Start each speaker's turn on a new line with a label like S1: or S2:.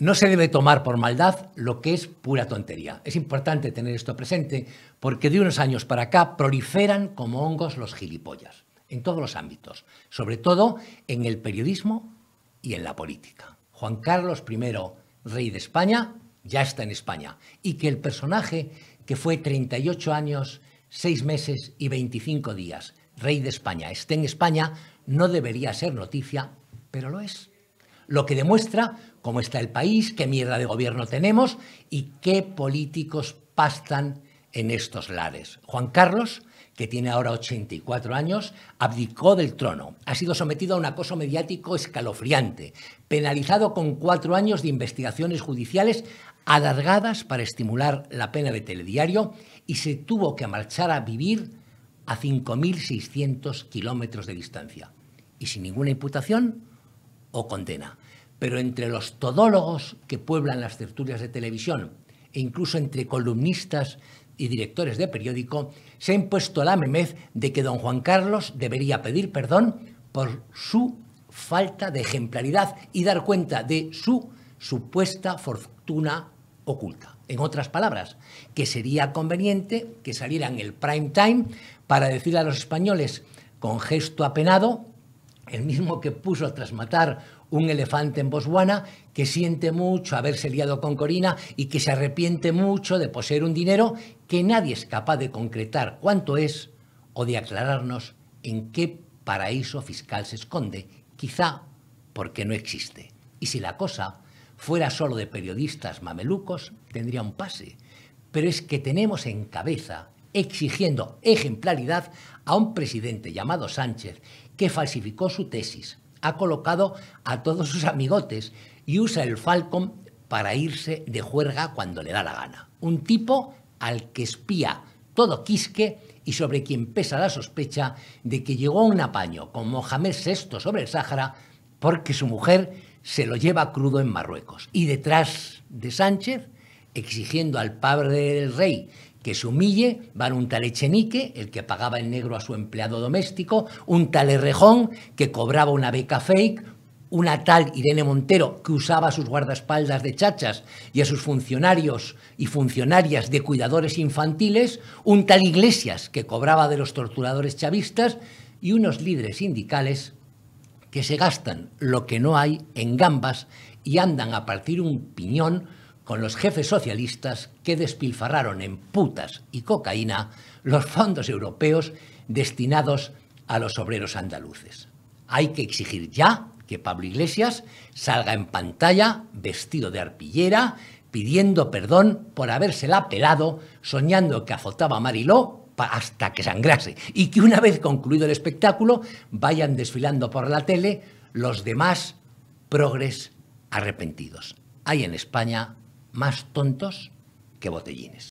S1: No se debe tomar por maldad lo que es pura tontería. Es importante tener esto presente porque de unos años para acá proliferan como hongos los gilipollas, en todos los ámbitos, sobre todo en el periodismo y en la política. Juan Carlos I, rey de España, ya está en España y que el personaje que fue 38 años, 6 meses y 25 días, rey de España, esté en España, no debería ser noticia, pero lo es lo que demuestra cómo está el país, qué mierda de gobierno tenemos y qué políticos pastan en estos lares. Juan Carlos, que tiene ahora 84 años, abdicó del trono. Ha sido sometido a un acoso mediático escalofriante, penalizado con cuatro años de investigaciones judiciales alargadas para estimular la pena de telediario y se tuvo que marchar a vivir a 5.600 kilómetros de distancia. Y sin ninguna imputación, o condena. Pero entre los todólogos que pueblan las tertulias de televisión e incluso entre columnistas y directores de periódico, se ha impuesto la memez de que don Juan Carlos debería pedir perdón por su falta de ejemplaridad y dar cuenta de su supuesta fortuna oculta. En otras palabras, que sería conveniente que saliera en el prime time para decir a los españoles con gesto apenado el mismo que puso tras matar un elefante en Botswana, que siente mucho haberse liado con Corina y que se arrepiente mucho de poseer un dinero que nadie es capaz de concretar cuánto es o de aclararnos en qué paraíso fiscal se esconde, quizá porque no existe. Y si la cosa fuera solo de periodistas mamelucos, tendría un pase. Pero es que tenemos en cabeza, exigiendo ejemplaridad a un presidente llamado Sánchez, que falsificó su tesis, ha colocado a todos sus amigotes y usa el Falcon para irse de juerga cuando le da la gana. Un tipo al que espía todo Quisque y sobre quien pesa la sospecha de que llegó a un apaño con Mohamed VI sobre el Sáhara porque su mujer se lo lleva crudo en Marruecos. Y detrás de Sánchez, exigiendo al padre del rey que se humille, van un tal Echenique, el que pagaba el negro a su empleado doméstico, un tal Errejón, que cobraba una beca fake, una tal Irene Montero, que usaba a sus guardaespaldas de chachas y a sus funcionarios y funcionarias de cuidadores infantiles, un tal Iglesias, que cobraba de los torturadores chavistas, y unos líderes sindicales que se gastan lo que no hay en gambas y andan a partir un piñón con los jefes socialistas que despilfarraron en putas y cocaína los fondos europeos destinados a los obreros andaluces. Hay que exigir ya que Pablo Iglesias salga en pantalla vestido de arpillera pidiendo perdón por la pelado soñando que azotaba a Mariló hasta que sangrase y que una vez concluido el espectáculo vayan desfilando por la tele los demás progres arrepentidos. Hay en España más tontos que botellines.